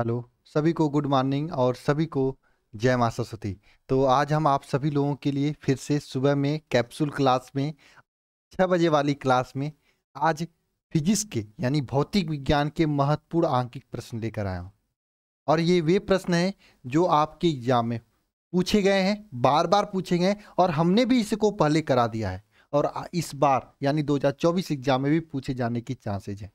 hello सभी को good morning और सभी को जय माँ सरस्वती तो आज हम आप सभी लोगों के लिए फिर से सुबह में कैप्सूल क्लास में छः बजे वाली क्लास में आज फिजिक्स के यानी भौतिक विज्ञान के महत्वपूर्ण आंकिक प्रश्न लेकर आया हूँ और ये वे प्रश्न हैं जो आपके एग्जाम में पूछे गए हैं बार बार पूछे गए और हमने भी इसको पहले करा दिया है और इस बार यानी दो एग्जाम में भी पूछे जाने की चांसेज हैं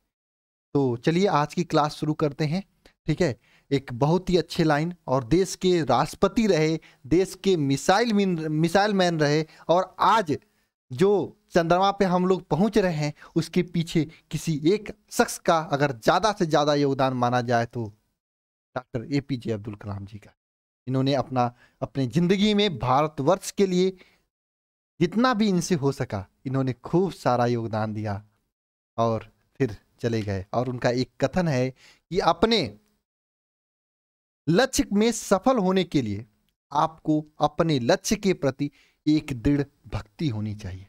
तो चलिए आज की क्लास शुरू करते हैं ठीक है एक बहुत ही अच्छे लाइन और देश के राष्ट्रपति रहे देश के मिसाइल मिन मिसाइल मैन रहे और आज जो चंद्रमा पे हम लोग पहुंच रहे हैं उसके पीछे किसी एक शख्स का अगर ज़्यादा से ज़्यादा योगदान माना जाए तो doctor A P J Abdul Kalam ji का इन्होंने अपना अपने ज़िंदगी में भारतवर्ष के लिए जितना भी इनसे हो सका इन्होंने खूब सारा योगदान दिया और फिर चले गए और उनका एक कथन है कि अपने लक्ष्य में सफल होने के लिए आपको अपने लक्ष्य के प्रति एक दृढ़ भक्ति होनी चाहिए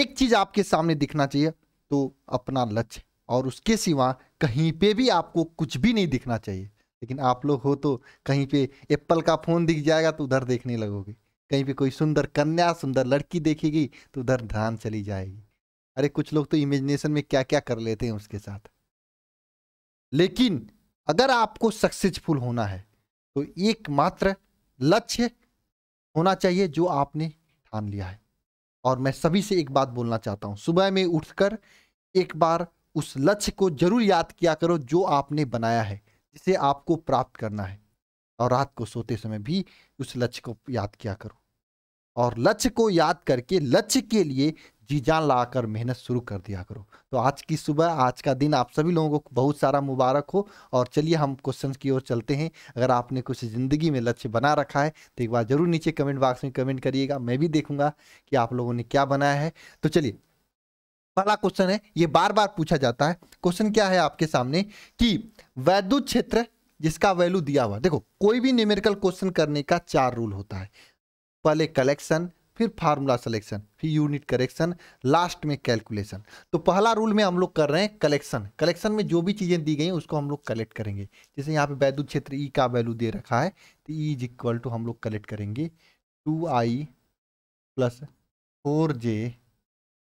एक चीज आपके सामने दिखना चाहिए तो अपना लक्ष्य और उसके सिवा कहीं पे भी आपको कुछ भी नहीं दिखना चाहिए लेकिन आप लोग हो तो कहीं पे एप्पल का फोन दिख जाएगा तो उधर देखने लगोगे कहीं पे कोई सुंदर कन्या सुंदर लड़की देखेगी तो उधर ध्यान चली जाएगी अरे कुछ लोग तो इमेजिनेशन में क्या क्या कर लेते हैं उसके साथ लेकिन अगर आपको सक्सेसफुल होना है तो एकमात्र लक्ष्य होना चाहिए जो आपने ठान लिया है और मैं सभी से एक बात बोलना चाहता हूँ सुबह में उठकर एक बार उस लक्ष्य को जरूर याद किया करो जो आपने बनाया है जिसे आपको प्राप्त करना है और रात को सोते समय भी उस लक्ष्य को याद किया करो और लक्ष्य को याद करके लक्ष्य के लिए जी जान ला कर मेहनत शुरू कर दिया करो तो आज की सुबह आज का दिन आप सभी लोगों को बहुत सारा मुबारक हो और चलिए हम क्वेश्चन की ओर चलते हैं अगर आपने कुछ ज़िंदगी में लक्ष्य बना रखा है तो एक बार ज़रूर नीचे कमेंट बॉक्स में कमेंट करिएगा मैं भी देखूंगा कि आप लोगों ने क्या बनाया है तो चलिए पहला क्वेश्चन है ये बार बार पूछा जाता है क्वेश्चन क्या है आपके सामने कि वैद्युत क्षेत्र जिसका वैल्यू दिया हुआ देखो कोई भी न्यूमेरिकल क्वेश्चन करने का चार रूल होता है पहले कलेक्शन फिर फार्मूला सिलेक्शन फिर यूनिट करेक्शन लास्ट में कैलकुलेशन तो पहला रूल में हम लोग कर रहे हैं कलेक्शन कलेक्शन में जो भी चीज़ें दी गई हैं उसको हम लोग कलेक्ट करेंगे जैसे यहाँ पे वैद्युत क्षेत्र ई e का वैल्यू दे रखा है तो ई इज इक्वल टू हम लोग कलेक्ट करेंगे टू आई plus four J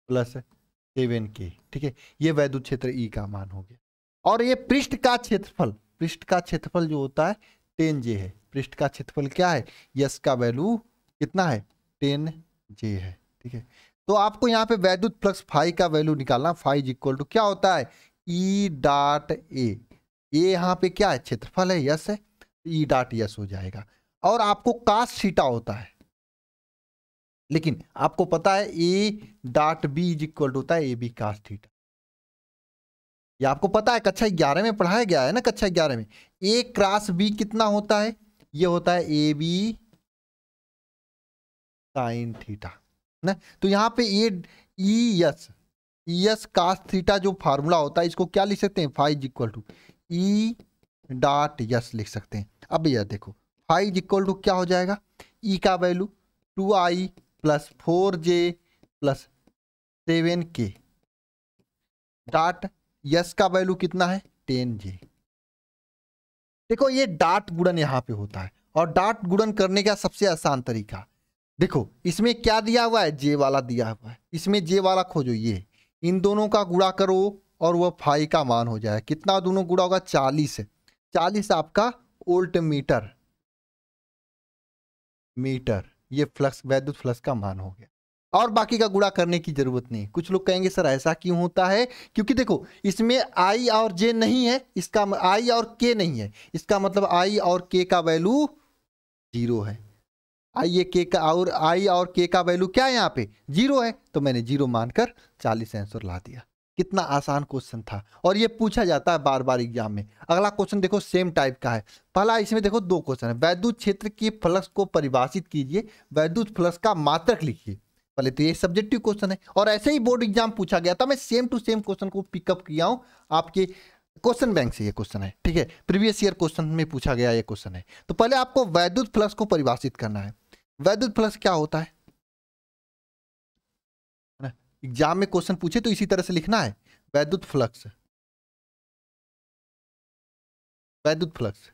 plus seven K ठीक है ये वैद्युत क्षेत्र ई e का मान हो गया और ये पृष्ठ का क्षेत्रफल पृष्ठ का क्षेत्रफल जो होता है टेन जे है पृष्ठ का क्षेत्रफल क्या है यस का वैल्यू कितना है टेन जे है ठीक है तो आपको यहाँ पे वैद्युत फ्लक्स फाइव का वैल्यू निकालना फाइव इक्वल टू क्या होता है ई डॉट ए ये यहाँ पे क्या है क्षेत्रफल है यस है ई तो डॉट e यस हो जाएगा और आपको कास सीटा होता है लेकिन आपको पता है A dot B is equal to होता है ए बी कास थीटा ये आपको पता है कक्षा ग्यारह में पढ़ाया गया है ना कक्षा ग्यारह में ए क्रॉस बी कितना होता है ये होता है ए बी साइन थीटा ना तो यहाँ पे ये E S E S cos theta जो फार्मूला होता है इसको क्या लिख सकते हैं phi is equal to E dot S लिख सकते हैं अब यह देखो फाइज इक्वल टू क्या हो जाएगा ई e का वैल्यू टू आई plus four J plus seven K dot S का वैल्यू कितना है टेन जे देखो ये डॉट गुणन यहाँ पे होता है और डॉट गुणन करने का सबसे आसान तरीका देखो इसमें क्या दिया हुआ है जे वाला दिया हुआ है इसमें जे वाला खोजो ये इन दोनों का गुड़ा करो और वह फाई का मान हो जाए कितना दोनों गुड़ा होगा चालीस चालीस आपका ओल्ट मीटर मीटर ये फ्लक्स वैद्युत फ्लक्स का मान हो गया और बाकी का गुड़ा करने की जरूरत नहीं कुछ लोग कहेंगे सर ऐसा क्यों होता है क्योंकि देखो इसमें आई और जे नहीं है इसका आई और के नहीं है इसका मतलब आई और के का वैल्यू जीरो है आई ये के का और आई और के का वैल्यू क्या है यहाँ पे जीरो है तो मैंने जीरो मानकर चालीस आंसर ला दिया कितना आसान क्वेश्चन था और ये पूछा जाता है बार बार एग्जाम में अगला क्वेश्चन देखो सेम टाइप का है पहला इसमें देखो दो क्वेश्चन है वैद्युत क्षेत्र के फ्लक्स को परिभाषित कीजिए वैद्युत फ्लक्स का मात्रक लिखिए पहले तो ये सब्जेक्टिव क्वेश्चन है और ऐसे ही बोर्ड एग्जाम पूछा गया था मैं सेम टू सेम क्वेश्चन को पिकअप किया हूँ आपके क्वेश्चन बैंक से ये क्वेश्चन है ठीक है प्रीवियस ईयर क्वेश्चन में पूछा गया ये क्वेश्चन है तो पहले आपको वैद्युत फ्लक्स को परिभाषित करना है वैद्युत फ्लक्स क्या होता है एग्जाम में क्वेश्चन पूछे तो इसी तरह से लिखना है वैद्युत फ्लक्स वैद्युत फ्लक्स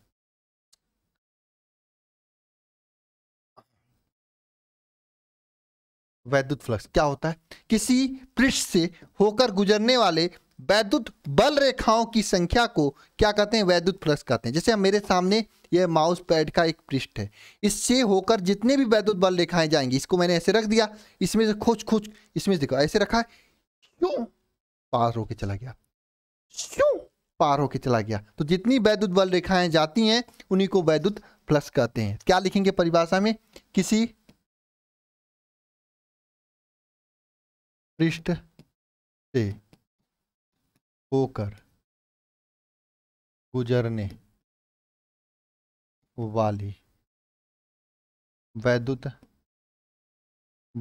वैद्युत फ्लक्स क्या होता है किसी पृष्ठ से होकर गुजरने वाले वैद्युत बल रेखाओं की संख्या को क्या कहते हैं वैद्युत फ्लक्स कहते हैं जैसे मेरे सामने यह माउस पैड का एक पृष्ठ है इससे होकर जितने भी वैद्युत बल रेखाएं जाएंगी इसको मैंने ऐसे रख दिया इसमें से खोज खोज इसमें देखो ऐसे रखा है क्यों पार होके चला गया क्यों पार होके चला गया तो जितनी वैद्युत बल रेखाएं जाती हैं उन्हीं को वैद्युत फ्लक्स कहते हैं क्या लिखेंगे परिभाषा में किसी पृष्ठ से होकर गुजरने वाली वैद्युत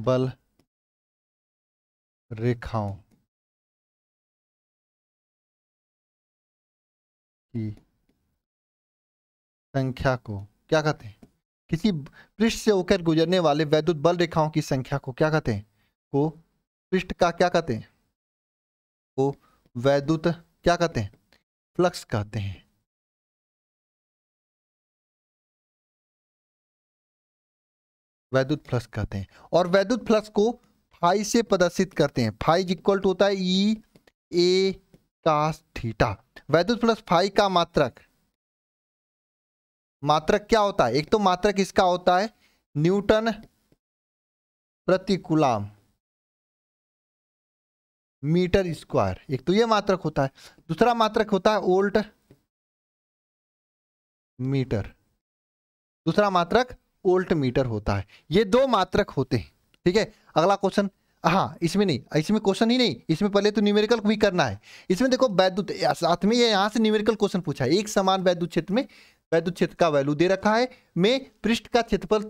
बल रेखाओं की संख्या को क्या कहते हैं किसी पृष्ठ से होकर गुजरने वाले वैद्युत बल रेखाओं की संख्या को क्या कहते हैं को पृष्ठ का क्या कहते हैं को वैद्युत क्या कहते हैं फ्लक्स कहते हैं वैद्युत फ्लक्स कहते हैं और वैद्युत फ्लक्स को फाई से प्रदर्शित करते हैं फाइज इक्वल टू होता है ई ए कास थीटा वैद्युत फ्लक्स फाई का मात्रक मात्रक क्या होता है एक तो मात्रक इसका होता है न्यूटन प्रति मीटर स्क्वायर एक तो ये मात्रक होता है दूसरा मात्रक होता है ओल्ट मीटर दूसरा मात्रक ओल्ट मीटर होता है ये दो मात्रक होते हैं ठीक है अगला क्वेश्चन हाँ इसमें नहीं इसमें क्वेश्चन ही नहीं इसमें पहले तो न्यूमेरिकल भी करना है इसमें देखो वैद्युत साथ में ये यहाँ से न्यूमेरिकल क्वेश्चन पूछा है एक समान वैद्युत क्षेत्र में वैद्य क्षेत्र का वैल्यू दे रखा है में पृष्ठ का क्षेत्रफल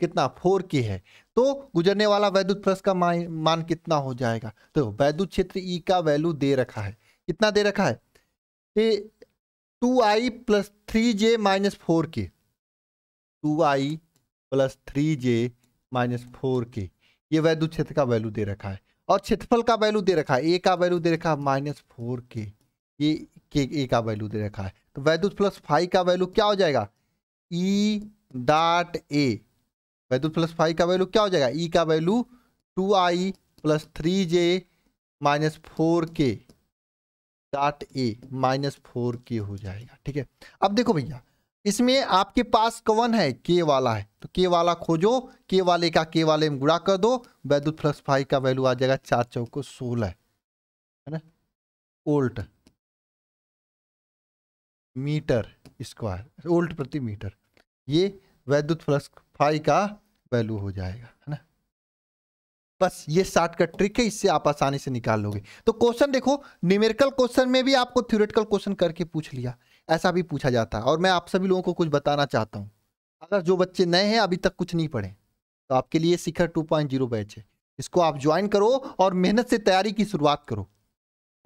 कितना फोर के है तो गुजरने वाला वैद्युत पृष्ठ का मान कितना हो जाएगा तो वैद्युत क्षेत्र ई e का वैल्यू दे रखा है कितना दे रखा है टू आई plus three j minus four k two आई plus three j minus four k ये वैद्युत क्षेत्र का वैल्यू दे रखा है और क्षेत्रफल का वैल्यू दे रखा है ए का वैल्यू दे रखा है माइनस फोर के ये के ए का वैल्यू दे रखा है तो वैद्युत प्लस फाइव का वैल्यू क्या हो जाएगा ई डॉट ए वैद्युत प्लस फाइव का वैल्यू क्या हो जाएगा ई e का value two I plus three j minus four k dot a minus four k हो जाएगा ठीक है अब देखो भैया इसमें आपके पास कवन है के वाला है तो के वाला खोजो के वाले का के वाले में गुड़ा कर दो वैद्युत प्लस फाइव का वैल्यू आ जाएगा चार चौको सोलह है ना ओल्ट मीटर स्क्वायर वोल्ट प्रति मीटर ये वैद्युत फ्लक्स फाई का वैल्यू हो जाएगा है ना बस ये शार्ट का ट्रिक है इससे आप आसानी से निकाल लोगे तो क्वेश्चन देखो न्यूमेरिकल क्वेश्चन में भी आपको थ्योरेटिकल क्वेश्चन करके पूछ लिया ऐसा भी पूछा जाता है और मैं आप सभी लोगों को कुछ बताना चाहता हूँ अगर जो बच्चे नए हैं अभी तक कुछ नहीं पढ़े तो आपके लिए शिखर जीरो बैच है इसको आप ज्वाइन करो और मेहनत से तैयारी की शुरुआत करो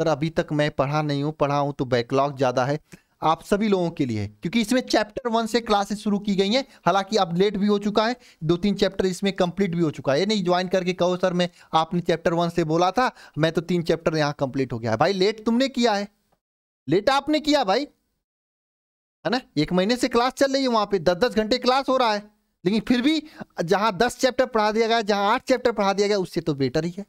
सर अभी तक मैं पढ़ा नहीं हूँ पढ़ा हूँ तो बैकलॉग ज़्यादा है आप सभी लोगों के लिए क्योंकि इसमें चैप्टर वन से क्लासेस शुरू की गई हैं हालांकि लेट भी हो चुका है दो तीन चैप्टर इसमें कंप्लीट भी हो चुका है ये नहीं ज्वाइन करके कहो सर मैं आपने चैप्टर वन से बोला था मैं तो तीन चैप्टर यहाँ कंप्लीट हो गया है भाई लेट तुमने किया है लेट आपने किया भाई है ना एक महीने से क्लास चल रही है वहाँ पर दस दस घंटे क्लास हो रहा है लेकिन फिर भी जहाँ दस चैप्टर पढ़ा दिया गया जहाँ आठ चैप्टर पढ़ा दिया गया उससे तो बेटर ही है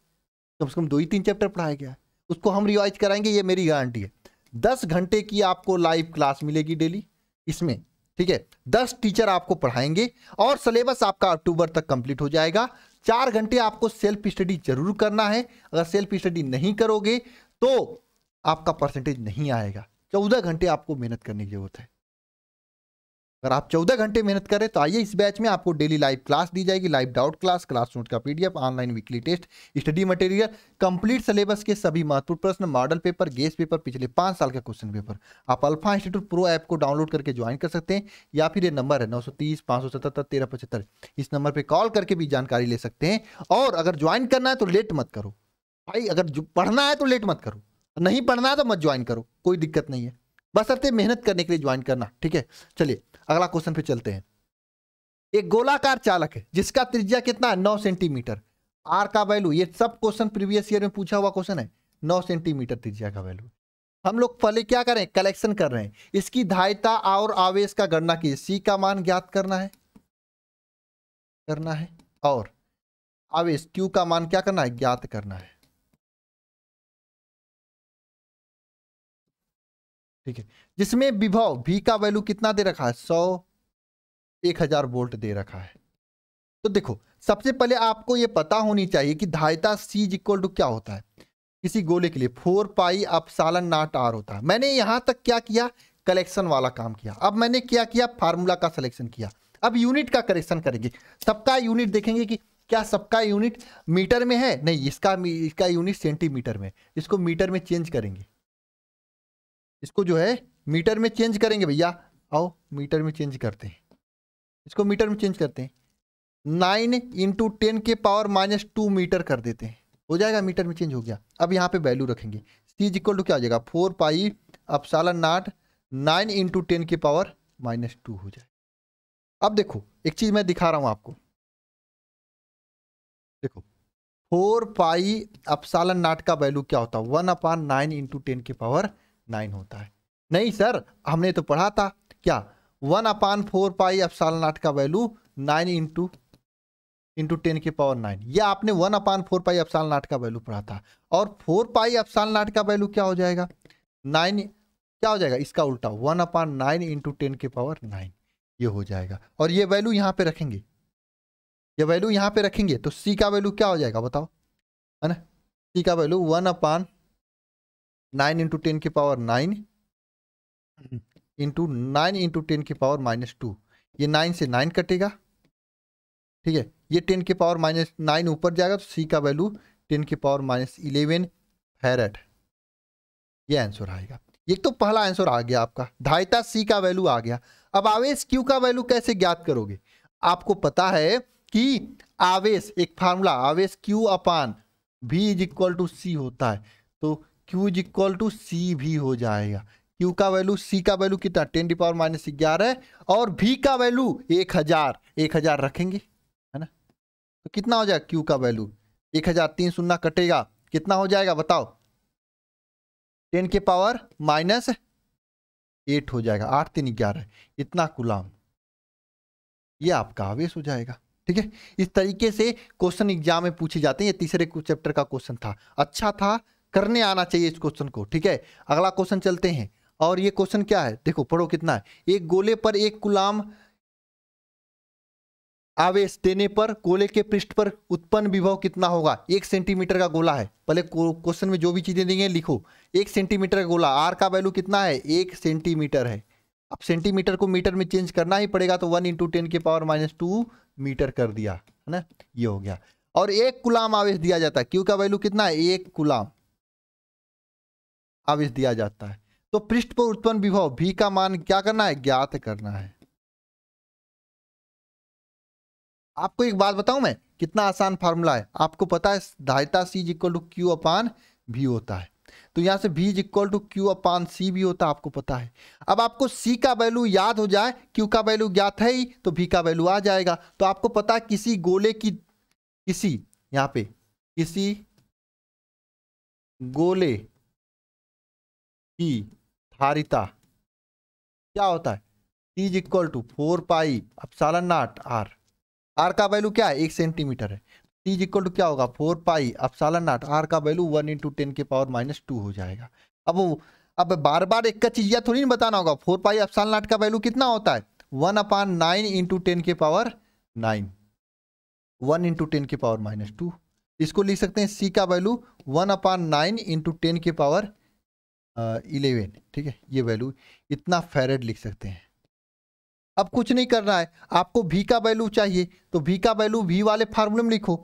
कम से कम दो ही तीन चैप्टर पढ़ाया गया है उसको हम रिवाइज कराएंगे ये मेरी गारंटी है दस घंटे की आपको लाइव क्लास मिलेगी डेली इसमें ठीक है दस टीचर आपको पढ़ाएंगे और सिलेबस आपका अक्टूबर तक कंप्लीट हो जाएगा चार घंटे आपको सेल्फ स्टडी जरूर करना है अगर सेल्फ स्टडी नहीं करोगे तो आपका परसेंटेज नहीं आएगा चौदह घंटे आपको मेहनत करने की जरूरत है अगर आप 14 घंटे मेहनत करें तो आइए इस बैच में आपको डेली लाइव क्लास दी जाएगी live doubt class class note का PDF online weekly test study material complete syllabus के सभी महत्वपूर्ण प्रश्न मॉडल पेपर गेस पेपर पिछले पाँच साल का क्वेश्चन पेपर आप अल्फा इंस्टीट्यूट प्रो ऐप को डाउनलोड करके ज्वाइन कर सकते हैं या फिर ये नंबर है नौ सौ तीस पाँच सौ सतहत्तर तेरह पचहत्तर इस नंबर पर कॉल करके भी जानकारी ले सकते हैं और अगर ज्वाइन करना है तो लेट मत करो भाई अगर पढ़ना है तो लेट मत करो नहीं पढ़ना है तो मत ज्वाइन करो कोई दिक्कत नहीं है बसरते मेहनत करने के लिए ज्वाइन करना ठीक है चलिए अगला क्वेश्चन पे चलते हैं एक गोलाकार चालक है जिसका त्रिज्या कितना है नौ सेंटीमीटर आर का वैल्यू ये सब क्वेश्चन प्रीवियस ईयर में पूछा हुआ क्वेश्चन है नौ सेंटीमीटर त्रिज्या का वैल्यू हम लोग पहले क्या करें कलेक्शन कर रहे हैं इसकी धायता और आवेश का गणना कीजिए सी का मान ज्ञात करना है करना है और आवेश क्यू का मान क्या करना है ज्ञात करना है ठीक है जिसमें विभव वी का वैल्यू कितना दे रखा है सौ एक हजार वोल्ट दे रखा है तो देखो सबसे पहले आपको यह पता होनी चाहिए कि धायता सीज इक्वल टू क्या होता है किसी गोले के लिए फोर पाई सालन नाट आर होता है मैंने यहां तक क्या किया कलेक्शन वाला काम किया अब मैंने क्या किया फार्मूला का सिलेक्शन किया अब यूनिट का करेक्शन करेंगे सबका यूनिट देखेंगे कि क्या सबका यूनिट मीटर में है नहीं इसका इसका यूनिट सेंटीमीटर में इसको मीटर में चेंज करेंगे इसको जो है मीटर में चेंज करेंगे भैया आओ मीटर में चेंज करते हैं इसको मीटर में चेंज करते हैं नाइन इंटू टेन के पावर माइनस टू मीटर कर देते हैं हो जाएगा मीटर में चेंज हो गया अब यहाँ पे वैल्यू रखेंगे सी इक्वल टू क्या हो जाएगा four pi epsilon naught nine into ten के पावर माइनस टू हो जाएगा अब देखो एक चीज़ मैं दिखा रहा हूँ आपको देखो फोर पाई अपसालन नाट का वैल्यू क्या होता है one upon nine into ten के पावर नाइन होता है नहीं सर हमने तो पढ़ा था क्या one upon four pi epsilon naught का value nine into into ten के पावर नाइन ये आपने one upon four pi epsilon naught का वैल्यू पढ़ा था और फोर पाई साल नाट का वैल्यू क्या हो जाएगा नाइन क्या हो जाएगा इसका उल्टा one upon nine into ten के पावर नाइन ये हो जाएगा और ये वैल्यू यहाँ पे रखेंगे ये वैल्यू यहाँ पे रखेंगे तो सी का वैल्यू क्या हो जाएगा बताओ है ना सी का value one upon nine into ten की power nine into nine into ten की पावर माइनस टू ये नाइन से नाइन कटेगा ठीक है ये टेन की पावर माइनस नाइन ऊपर जाएगा तो सी का वैल्यू टेन की पावर माइनस इलेवन फैरट ये आंसर आएगा ये तो पहला आंसर आ गया आपका धायता सी का वैल्यू आ गया अब आवेश क्यू का वैल्यू कैसे ज्ञात करोगे आपको पता है कि आवेश एक फार्मूला आवेश क्यू अपान भी इज इक्वल टू सी होता है तो Q is equal to C V हो जाएगा क्यू का वैल्यू सी का वैल्यू कितना टेन डी पावर माइनस ग्यारह और भी का वैल्यू एक हजार एक हजार रखेंगे है ना तो कितना हो जाएगा क्यू का वैल्यू एक हजार तीन सुनना कटेगा कितना हो जाएगा बताओ टेन के पावर माइनस एट हो जाएगा आठ तीन ग्यारह इतना गुलाम ये आपका आवेश हो जाएगा ठीक है इस तरीके से क्वेश्चन एग्जाम में पूछे जाते हैं ये तीसरे चैप्टर का क्वेश्चन था अच्छा था करने आना चाहिए इस क्वेश्चन को ठीक है अगला क्वेश्चन चलते हैं और ये क्वेश्चन क्या है देखो पढ़ो कितना है एक गोले पर एक गुलाम आवेश देने पर गोले के पृष्ठ पर उत्पन्न विभव कितना होगा एक सेंटीमीटर का गोला है पहले क्वेश्चन में जो भी चीज़ें देंगे लिखो एक सेंटीमीटर का गोला आर का वैल्यू कितना है एक सेंटीमीटर है अब सेंटीमीटर को मीटर में चेंज करना ही पड़ेगा तो वन इंटू टेन के पावर माइनस टू मीटर कर दिया है ना ये हो गया और एक गुलाम आवेश दिया जाता है क्यू का वैल्यू कितना है एक गुलाम आवेश दिया जाता है तो पृष्ठ पर उत्पन्न विभव भी का मान क्या करना है ज्ञात करना है आपको एक बात बताऊं मैं कितना आसान फार्मूला है आपको पता है धारिता C is equal to Q upon भी होता है तो यहां से भी equal to Q upon C भी होता है आपको पता है अब आपको सी का वैल्यू याद हो जाए क्यू का वैल्यू ज्ञात है ही तो भी का वैल्यू आ जाएगा तो आपको पता है किसी गोले की किसी यहां पे किसी गोले की धारिता क्या होता है is equal to four pi epsilon naught R R का वैल्यू क्या है एक सेंटीमीटर है इज इक्वल टू क्या होगा four pi epsilon naught R का वैल्यू वन इंटू टेन के पावर माइनस टू हो जाएगा अब अब बार बार एक का चीज़ या थोड़ी नहीं बताना होगा फोर पाई अब सालन नाट का वैल्यू कितना होता है one upon nine into ten के power nine one into ten के पावर माइनस टू इसको लिख सकते हैं सी का value one upon nine into ten के पावर इलेवन ठीक है ये वैल्यू इतना फेरेड लिख सकते हैं अब कुछ नहीं करना है आपको भी का वैल्यू चाहिए तो भी का वैल्यू भी वाले फार्मूले में लिखो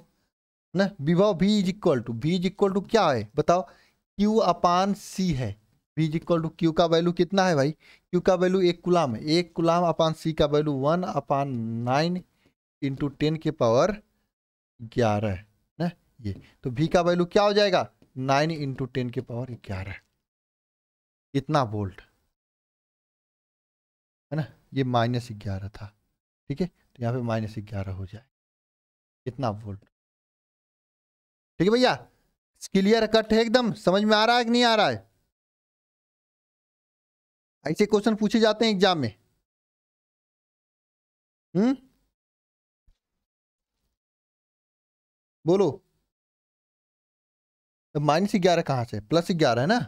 ना विभव V is equal to V is equal to क्या है बताओ क्यू अपान सी है V is equal to Q का वैल्यू कितना है भाई क्यू का वैल्यू एक गुलाम है एक गुलाम अपान सी का value one upon nine into ten के पावर ग्यारह ना ये तो भी का वैल्यू क्या हो जाएगा नाइन इंटू टेन के पावर ग्यारह इतना वोल्ट है ना ये माइनस ग्यारह था ठीक है तो यहाँ पे माइनस ग्यारह हो जाए इतना वोल्ट ठीक है भैया क्लियर कट है एकदम समझ में आ रहा है कि नहीं आ रहा है ऐसे क्वेश्चन पूछे जाते हैं एग्जाम में हम्म बोलो तो माइनस ग्यारह कहाँ से प्लस ग्यारह है ना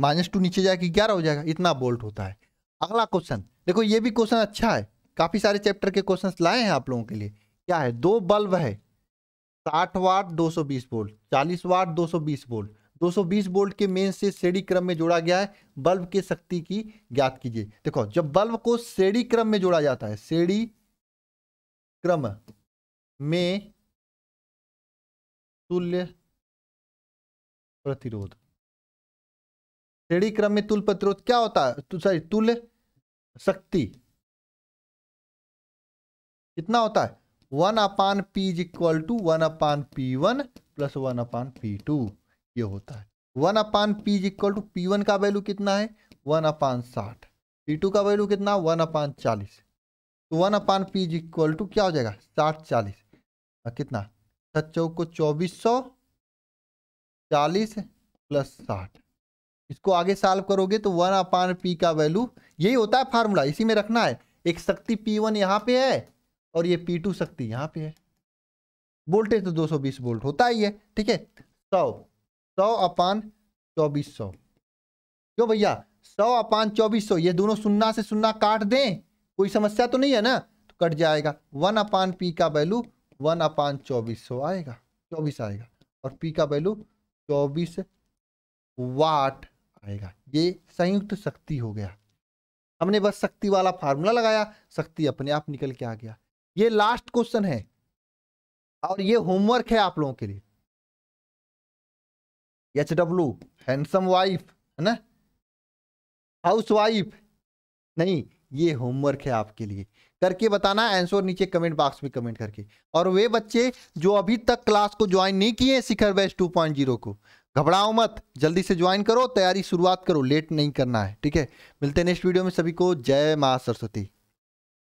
माइनस टू नीचे जाके ग्यारह हो जाएगा इतना बोल्ट होता है अगला क्वेश्चन देखो ये भी क्वेश्चन अच्छा है काफ़ी सारे चैप्टर के क्वेश्चन लाए हैं आप लोगों के लिए क्या है दो बल्ब है साठ वाट दो सौ बीस वोल्ट चालीस वाट दो सौ बीस वोल्ट 220 वोल्ट के मेन से श्रेणी क्रम में जोड़ा गया है बल्ब की शक्ति की ज्ञात कीजिए देखो जब बल्ब को श्रेणी क्रम में जोड़ा जाता है श्रेणी क्रम में तुल्य प्रतिरोध श्रेणी क्रम में तुल प्रतिरोध क्या होता है सॉरी तुल शक्ति कितना होता है one upon P is equal to one upon P one plus one upon P two ये होता है one upon P is equal to P one का वैल्यू कितना है वन अपान साठ पी टू का वैल्यू कितना वन अपान चालीस तो one upon P is equal to क्या हो जाएगा साठ चालीस कितना छत चौक को चौबीस सौ चालीस प्लस साठ इसको आगे सॉल्व करोगे तो वन अपान पी का वैल्यू यही होता है फार्मूला इसी में रखना है एक शक्ति पी वन यहाँ पे है और ये पी टू शक्ति यहाँ पे है वोल्टेज तो 220 वोल्ट होता ही है ठीक है सौ सौ अपान चौबीस सौ क्यों भैया सौ अपान चौबीस सौ ये दोनों सुन्ना से सुन्ना काट दें कोई समस्या तो नहीं है ना तो कट जाएगा वन अपान पी का वैल्यू वन अपान चौबीस सौ आएगा चौबीस आएगा और पी का वैल्यू चौबीस वाट आएगा ये संयुक्त शक्ति हो गया हमने बस शक्ति वाला फार्मूला लगाया शक्ति अपने आप निकल के आ गया ये लास्ट क्वेश्चन है और ये होमवर्क है आप लोगों के लिए एच डब्ल्यू हैंडसम वाइफ है ना हाउस वाइफ नहीं ये होमवर्क है आपके लिए करके बताना आंसर नीचे कमेंट बॉक्स में कमेंट करके और वे बच्चे जो अभी तक क्लास को ज्वाइन नहीं किए शिखर बैच 2.0 को घबराओ मत जल्दी से ज्वाइन करो तैयारी शुरुआत करो लेट नहीं करना है ठीक है मिलते हैं नेक्स्ट वीडियो में सभी को जय माँ सरस्वती